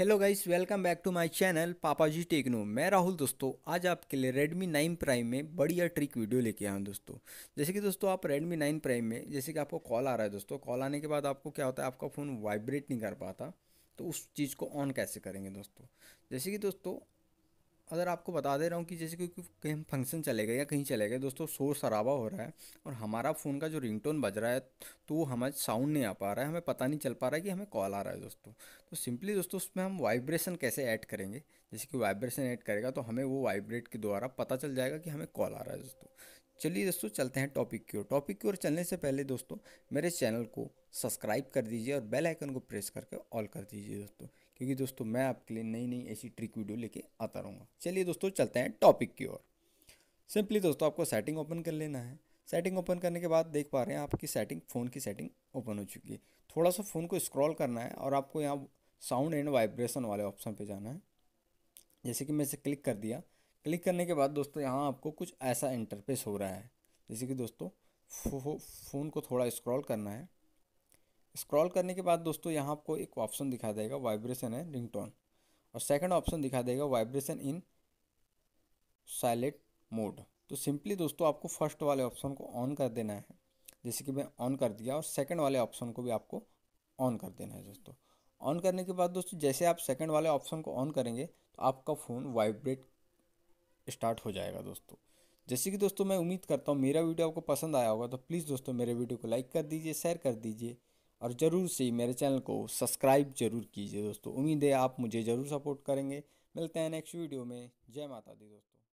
hello guys welcome back to my channel पापा जी techno मैं राहुल दोस्तों आज आपके लिए रेडमी 9 प्राइम में बढ़िया ट्रिक वीडियो लेके आया हूँ दोस्तों जैसे कि दोस्तों आप रेडमी 9 प्राइम में जैसे कि आपको कॉल आ रहा है दोस्तों कॉल आने के बाद आपको क्या होता है आपका फ़ोन वाइब्रेट नहीं कर पाता तो उस चीज़ को ऑन कैसे करेंगे दोस्तों जैसे कि दोस्तों अगर आपको बता दे रहा हूँ कि जैसे कोई कहीं फंक्शन चले गए या कहीं चले गए दोस्तों शोर शराबा हो रहा है और हमारा फ़ोन का जो रिंगटोन बज रहा है तो वो हमारा साउंड नहीं आ पा रहा है हमें पता नहीं चल पा रहा है कि हमें कॉल आ रहा है दोस्तों तो सिंपली दोस्तों उसमें हम वाइब्रेशन कैसे ऐड करेंगे जैसे कि वाइब्रेशन ऐड करेगा तो हमें वो वाइब्रेट के द्वारा पता चल जाएगा कि हमें कॉल आ रहा है दोस्तों चलिए दोस्तों चलते हैं टॉपिक की ओर टॉपिक की ओर चलने से पहले दोस्तों मेरे चैनल को सब्सक्राइब कर दीजिए और बेल आइकन को प्रेस करके ऑल कर दीजिए दोस्तों क्योंकि दोस्तों मैं आपके लिए नई नई ऐसी ट्रिक वीडियो लेके आता रहूँगा चलिए दोस्तों चलते हैं टॉपिक की ओर सिंपली दोस्तों आपको सेटिंग ओपन कर लेना है सेटिंग ओपन करने के बाद देख पा रहे हैं आपकी सेटिंग फ़ोन की सेटिंग ओपन हो चुकी है थोड़ा सा फ़ोन को स्क्रॉल करना है और आपको यहाँ साउंड एंड वाइब्रेशन वाले ऑप्शन पर जाना है जैसे कि मैं इसे क्लिक कर दिया क्लिक करने के बाद दोस्तों यहाँ आपको कुछ ऐसा इंटरफेस हो रहा है जैसे कि दोस्तों फ़ोन को थोड़ा स्क्रॉल करना है स्क्रॉल करने के बाद दोस्तों यहाँ आपको एक ऑप्शन दिखा देगा वाइब्रेशन है रिंगटोन और सेकंड ऑप्शन दिखा देगा वाइब्रेशन इन साइलेंट मोड तो सिंपली दोस्तों आपको फर्स्ट वाले ऑप्शन को ऑन कर देना है जैसे कि मैं ऑन कर दिया और सेकंड वाले ऑप्शन को भी आपको ऑन कर देना है दोस्तों ऑन करने के बाद दोस्तों जैसे आप सेकंड वाले ऑप्शन को ऑन करेंगे तो आपका फ़ोन वाइब्रेट स्टार्ट हो जाएगा दोस्तों जैसे कि दोस्तों मैं उम्मीद करता हूँ मेरा वीडियो आपको पसंद आया होगा तो प्लीज़ दोस्तों मेरे वीडियो को लाइक कर दीजिए शेयर कर दीजिए और ज़रूर से मेरे चैनल को सब्सक्राइब जरूर कीजिए दोस्तों उम्मीद है आप मुझे ज़रूर सपोर्ट करेंगे मिलते हैं नेक्स्ट वीडियो में जय माता दी दोस्तों